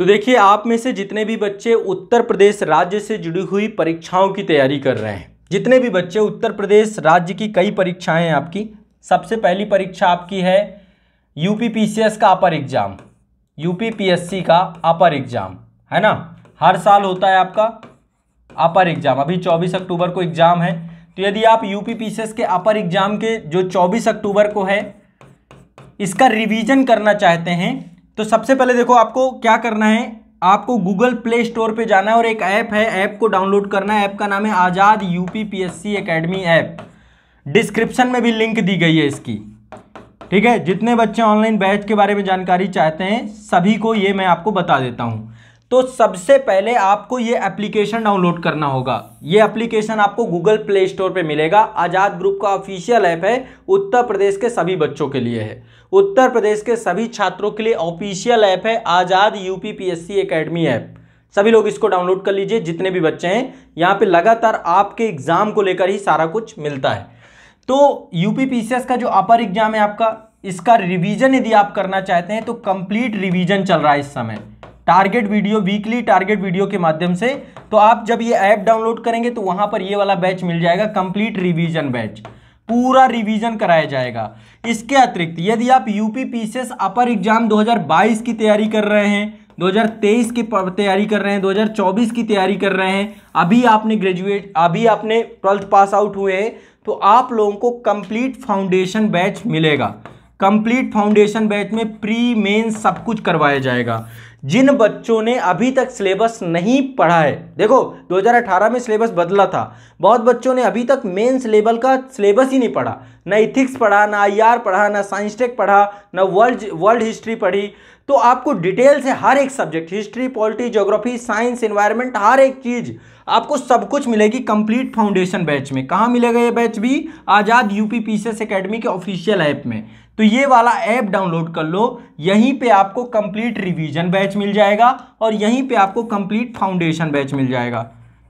तो देखिए आप में से जितने भी बच्चे उत्तर प्रदेश राज्य से जुड़ी हुई परीक्षाओं की तैयारी कर रहे हैं जितने भी बच्चे उत्तर प्रदेश राज्य की कई परीक्षाएं हैं आपकी सबसे पहली परीक्षा आपकी है यूपीपीसीएस का अपर एग्ज़ाम यूपीपीएससी का अपर एग्ज़ाम है ना हर साल होता है आपका अपर एग्ज़ाम अभी 24 अक्टूबर को एग्ज़ाम है तो यदि आप यूपीपीसीएस के अपर एग्ज़ाम के जो 24 अक्टूबर को है इसका रिवीजन करना चाहते हैं तो सबसे पहले देखो आपको क्या करना है आपको गूगल प्ले स्टोर पे जाना है और एक ऐप है ऐप को डाउनलोड करना है ऐप का नाम है Azad UP PSC academy app description में भी लिंक दी गई है इसकी ठीक है जितने बच्चे ऑनलाइन बैच के बारे में जानकारी चाहते हैं सभी को ये मैं आपको बता देता हूँ तो सबसे पहले आपको ये एप्लीकेशन डाउनलोड करना होगा ये एप्लीकेशन आपको गूगल प्ले स्टोर पे मिलेगा आज़ाद ग्रुप का ऑफिशियल ऐप है उत्तर प्रदेश के सभी बच्चों के लिए है उत्तर प्रदेश के सभी छात्रों के लिए ऑफिशियल ऐप है Azad UP PSC academy app सभी लोग इसको डाउनलोड कर लीजिए जितने भी बच्चे हैं यहाँ पे लगातार आपके एग्ज़ाम को लेकर ही सारा कुछ मिलता है तो यूपी एस का जो अपर एग्जाम है आपका इसका रिवीजन यदि आप करना चाहते हैं तो कंप्लीट रिवीजन चल रहा है इस समय target video weekly target video के माध्यम से तो आप जब ये ऐप डाउनलोड करेंगे तो वहां पर ये वाला बैच मिल जाएगा कंप्लीट रिवीजन बैच पूरा रिवीजन कराया जाएगा इसके अतिरिक्त यदि आप यूपी पीसीएस अपर एग्जाम 2022 की तैयारी कर रहे हैं 2023 की तैयारी कर रहे हैं 2024 की तैयारी कर रहे हैं अभी आपने ग्रेजुएट अभी आपने ट्वेल्थ पास आउट हुए तो आप लोगों को कंप्लीट फाउंडेशन बैच मिलेगा कंप्लीट फाउंडेशन बैच में प्री मेन सब कुछ करवाया जाएगा जिन बच्चों ने अभी तक सिलेबस नहीं पढ़ा है देखो 2018 में सिलेबस बदला था बहुत बच्चों ने अभी तक मेंस लेवल का सिलेबस ही नहीं पढ़ा ना इथिक्स पढ़ा ना आई पढ़ा ना साइंस टेक पढ़ा ना वर्ल्ड वर्ल्ड हिस्ट्री पढ़ी तो आपको डिटेल से हर एक subject history polity geography science environment हर एक चीज़ आपको सब कुछ मिलेगी कंप्लीट फाउंडेशन बैच में कहाँ मिलेगा ये बैच भी आज़ाद यूपी पीसीएस अकेडमी के ऑफिशियल ऐप में तो ये वाला ऐप डाउनलोड कर लो यहीं पे आपको कंप्लीट रिवीजन बैच मिल जाएगा और यहीं पे आपको कंप्लीट फाउंडेशन बैच मिल जाएगा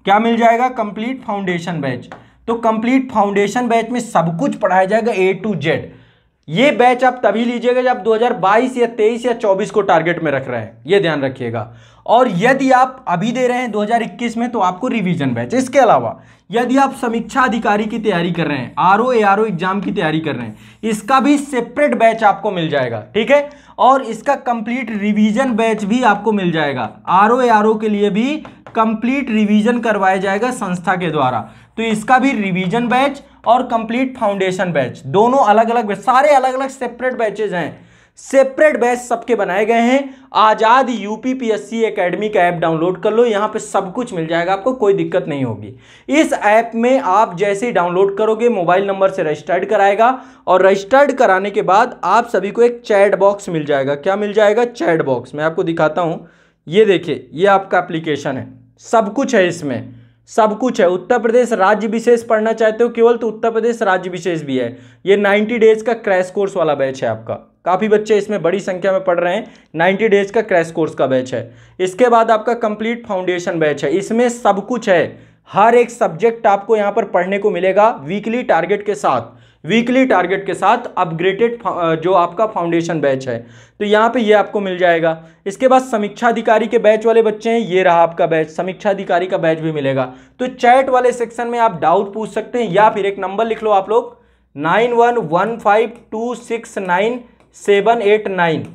क्या मिल जाएगा कंप्लीट फाउंडेशन बैच तो कंप्लीट फाउंडेशन बैच में सब कुछ पढ़ाया जाएगा ए टू जेड ये बैच आप तभी लीजिएगा जब 2022 या 23 या 24 को टारगेट में रख रहे हैं ये ध्यान रखिएगा और यदि आप अभी दे रहे हैं 2021 में तो आपको रिवीजन बैच इसके अलावा यदि आप समीक्षा अधिकारी की तैयारी कर रहे हैं R O R O exam की तैयारी कर रहे हैं इसका भी सेपरेट बैच आपको मिल जाएगा ठीक है और इसका कंप्लीट रिवीजन बैच भी आपको मिल जाएगा आर ओ आर ओ के लिए भी कंप्लीट रिवीजन करवाया जाएगा संस्था के द्वारा तो इसका भी रिवीजन बैच और कंप्लीट फाउंडेशन बैच दोनों अलग अलग सारे अलग अलग सेपरेट बैचेज हैं सेपरेट बैच सबके बनाए गए हैं आज़ाद यूपीपीएससी पीएससी एकेडमी का ऐप डाउनलोड कर लो यहाँ पे सब कुछ मिल जाएगा आपको कोई दिक्कत नहीं होगी इस ऐप में आप जैसे ही डाउनलोड करोगे मोबाइल नंबर से रजिस्टर्ड कराएगा और रजिस्टर्ड कराने के बाद आप सभी को एक चैट बॉक्स मिल जाएगा क्या मिल जाएगा चैट बॉक्स मैं आपको दिखाता हूँ ये देखिए ये आपका एप्लीकेशन है सब कुछ है इसमें सब कुछ है उत्तर प्रदेश राज्य विशेष पढ़ना चाहते हो केवल तो उत्तर प्रदेश राज्य विशेष भी है ये 90 डेज का क्रैश कोर्स वाला बैच है आपका काफ़ी बच्चे इसमें बड़ी संख्या में पढ़ रहे हैं 90 डेज का क्रैश कोर्स का बैच है इसके बाद आपका कंप्लीट फाउंडेशन बैच है इसमें सब कुछ है हर एक सब्जेक्ट आपको यहाँ पर पढ़ने को मिलेगा वीकली टारगेट के साथ वीकली टारगेट के साथ अपग्रेडेड जो आपका फाउंडेशन बैच है तो यहाँ पे ये आपको मिल जाएगा इसके बाद समीक्षाधिकारी के बैच वाले बच्चे हैं ये रहा आपका बैच समीक्षाधिकारी का बैच भी मिलेगा तो चैट वाले सेक्शन में आप डाउट पूछ सकते हैं या फिर एक नंबर लिख लो आप लोग nine one one five two six nine seven eight nine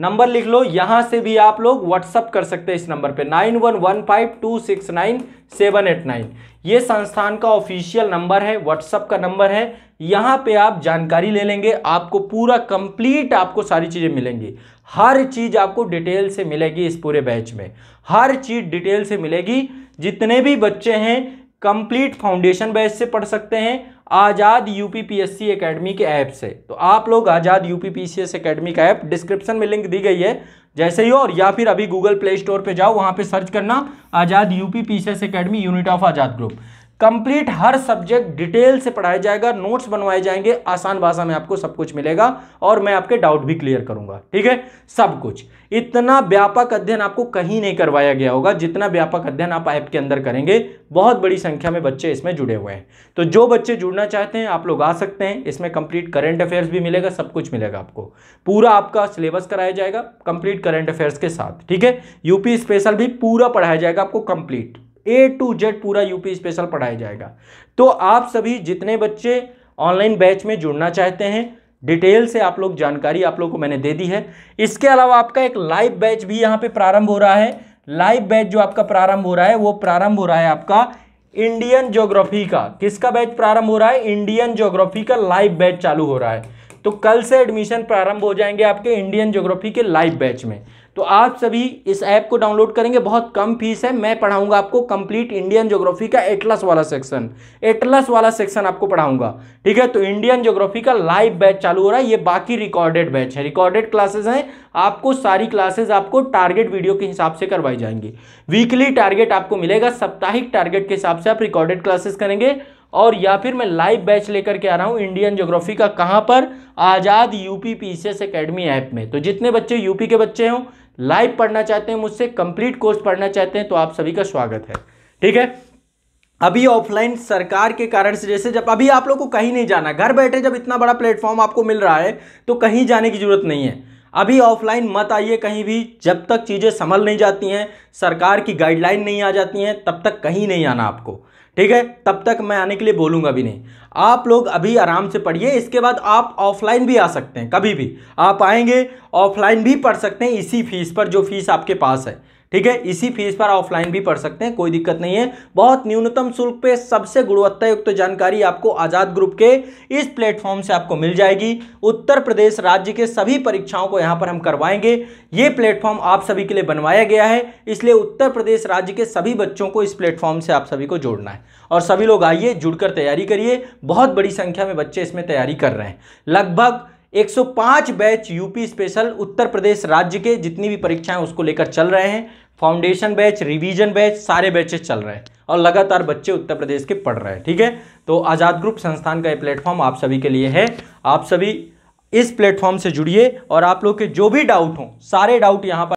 नंबर लिख लो यहाँ से भी आप लोग व्हाट्सअप कर सकते हैं इस नंबर पे nine one one five two six nine seven eight nine ये संस्थान का ऑफिशियल नंबर है व्हाट्सअप का नंबर है यहाँ पे आप जानकारी ले लेंगे आपको पूरा कंप्लीट आपको सारी चीज़ें मिलेंगी हर चीज़ आपको डिटेल से मिलेगी इस पूरे बैच में हर चीज़ डिटेल से मिलेगी जितने भी बच्चे हैं कंप्लीट फाउंडेशन बैच से पढ़ सकते हैं Azad UPPSC P S C academy के ऐप से तो आप लोग Azad UPPCS P C S academy का ऐप डिस्क्रिप्शन में लिंक दी गई है जैसे ही और या फिर अभी गूगल प्ले स्टोर पे जाओ वहाँ पे सर्च करना Azad U P P C S academy unit of Azad group complete हर सब्जेक्ट डिटेल से पढ़ाया जाएगा नोट्स बनवाए जाएंगे आसान भाषा में आपको सब कुछ मिलेगा और मैं आपके डाउट भी क्लियर करूंगा ठीक है सब कुछ इतना व्यापक अध्ययन आपको कहीं नहीं करवाया गया होगा जितना व्यापक अध्ययन आप ऐप के अंदर करेंगे बहुत बड़ी संख्या में बच्चे इसमें जुड़े हुए हैं तो जो बच्चे जुड़ना चाहते हैं आप लोग आ सकते हैं इसमें कंप्लीट करेंट अफेयर्स भी मिलेगा सब कुछ मिलेगा आपको पूरा आपका सिलेबस कराया जाएगा कंप्लीट करेंट अफेयर्स के साथ ठीक है यूपी स्पेशल भी पूरा पढ़ाया जाएगा आपको कंप्लीट ए टू जेड पूरा यूपी स्पेशल पढ़ाया जाएगा तो आप सभी जितने बच्चे ऑनलाइन बैच में जुड़ना चाहते हैं डिटेल से आप लोग जानकारी आप लोग को मैंने दे दी है इसके अलावा आपका एक लाइव बैच भी यहाँ पे प्रारंभ हो रहा है लाइव बैच जो आपका प्रारंभ हो रहा है वो प्रारंभ हो रहा है आपका इंडियन ज्योग्राफी का किसका बैच प्रारंभ हो रहा है इंडियन ज्योग्राफी का लाइव बैच चालू हो रहा है तो कल से एडमिशन प्रारंभ हो जाएंगे आपके इंडियन ज्योग्राफी के लाइव बैच में तो आप सभी इस ऐप को डाउनलोड करेंगे बहुत कम फीस है मैं पढ़ाऊंगा आपको कंप्लीट इंडियन ज्योग्राफी का एटलस वाला सेक्शन एटलस वाला सेक्शन आपको पढ़ाऊंगा ठीक है तो इंडियन ज्योग्राफी का लाइव बैच चालू हो रहा है ये बाकी रिकॉर्डेड बैच है रिकॉर्डेड क्लासेस हैं आपको सारी क्लासेज आपको टारगेट वीडियो के हिसाब से करवाई जाएंगी वीकली टारगेट आपको मिलेगा साप्ताहिक टारगेट के हिसाब से आप रिकॉर्डेड क्लासेस करेंगे और या फिर मैं लाइव बैच लेकर के आ रहा हूँ इंडियन ज्योग्राफी का कहाँ पर Azad UP PCS academy app में तो जितने बच्चे यूपी के बच्चे हों लाइव पढ़ना चाहते हैं मुझसे कंप्लीट कोर्स पढ़ना चाहते हैं तो आप सभी का स्वागत है ठीक है अभी ऑफलाइन सरकार के कारण से जैसे जब अभी आप लोग को कहीं नहीं जाना घर बैठे जब इतना बड़ा प्लेटफॉर्म आपको मिल रहा है तो कहीं जाने की जरूरत नहीं है अभी ऑफलाइन मत आइए कहीं भी जब तक चीज़ें संभल नहीं जाती हैं सरकार की गाइडलाइन नहीं आ जाती हैं तब तक कहीं नहीं आना आपको ठीक है तब तक मैं आने के लिए बोलूँगा भी नहीं आप लोग अभी आराम से पढ़िए इसके बाद आप ऑफलाइन भी आ सकते हैं कभी भी आप आएंगे ऑफलाइन भी पढ़ सकते हैं इसी फीस पर जो फीस आपके पास है ठीक है इसी फीस पर ऑफलाइन भी पढ़ सकते हैं कोई दिक्कत नहीं है बहुत न्यूनतम शुल्क पे सबसे गुणवत्तायुक्त तो जानकारी आपको आज़ाद ग्रुप के इस प्लेटफॉर्म से आपको मिल जाएगी उत्तर प्रदेश राज्य के सभी परीक्षाओं को यहाँ पर हम करवाएंगे ये प्लेटफॉर्म आप सभी के लिए बनवाया गया है इसलिए उत्तर प्रदेश राज्य के सभी बच्चों को इस प्लेटफॉर्म से आप सभी को जोड़ना है और सभी लोग आइए जुड़कर तैयारी करिए बहुत बड़ी संख्या में बच्चे इसमें तैयारी कर रहे हैं लगभग 105 batch UP special Uttar Pradesh राज्य के जितनी भी परीक्षाएं उसको लेकर चल रहे हैं फाउंडेशन बैच रिवीजन बैच सारे बैचेस चल रहे हैं और लगातार बच्चे उत्तर प्रदेश के पढ़ रहे हैं ठीक है तो आज़ाद ग्रुप संस्थान का ये प्लेटफॉर्म आप सभी के लिए है आप सभी इस प्लेटफॉर्म से जुड़िए और आप लोग के जो भी डाउट हों सारे डाउट यहाँ पर